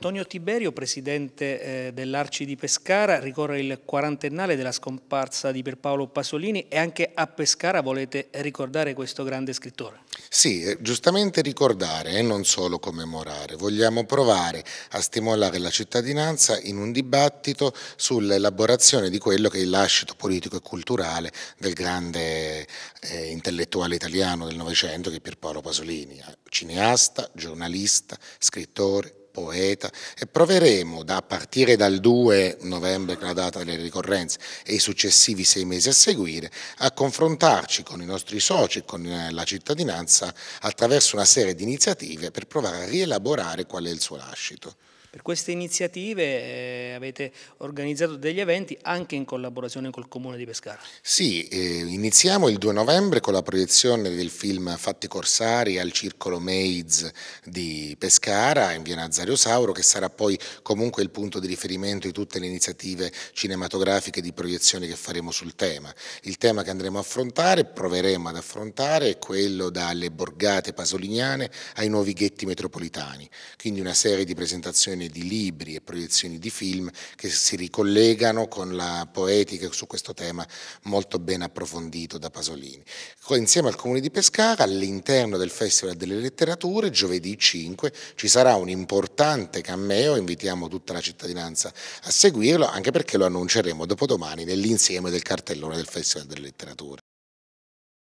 Antonio Tiberio, presidente eh, dell'Arci di Pescara, ricorre il quarantennale della scomparsa di Pierpaolo Pasolini e anche a Pescara volete ricordare questo grande scrittore. Sì, eh, giustamente ricordare e non solo commemorare. Vogliamo provare a stimolare la cittadinanza in un dibattito sull'elaborazione di quello che è il lascito politico e culturale del grande eh, intellettuale italiano del Novecento che è Pierpaolo Pasolini, cineasta, giornalista, scrittore, poeta e proveremo da, partire dal 2 novembre, che è la data delle ricorrenze, e i successivi sei mesi a seguire, a confrontarci con i nostri soci, e con eh, la cittadinanza, attraverso una serie di iniziative per provare a rielaborare qual è il suo lascito. Per queste iniziative eh, avete organizzato degli eventi anche in collaborazione col Comune di Pescara. Sì, eh, iniziamo il 2 novembre con la proiezione del film Fatti Corsari al Circolo Maids di Pescara in via Nazario Sauro che sarà poi comunque il punto di riferimento di tutte le iniziative cinematografiche di proiezione che faremo sul tema. Il tema che andremo a affrontare, proveremo ad affrontare, è quello dalle borgate pasoliniane ai nuovi ghetti metropolitani, quindi una serie di presentazioni proiezione di libri e proiezioni di film che si ricollegano con la poetica su questo tema molto ben approfondito da Pasolini. Insieme al Comune di Pescara, all'interno del Festival delle Letterature, giovedì 5 ci sarà un importante cameo, invitiamo tutta la cittadinanza a seguirlo, anche perché lo annunceremo dopodomani nell'insieme del cartellone del Festival delle Letterature.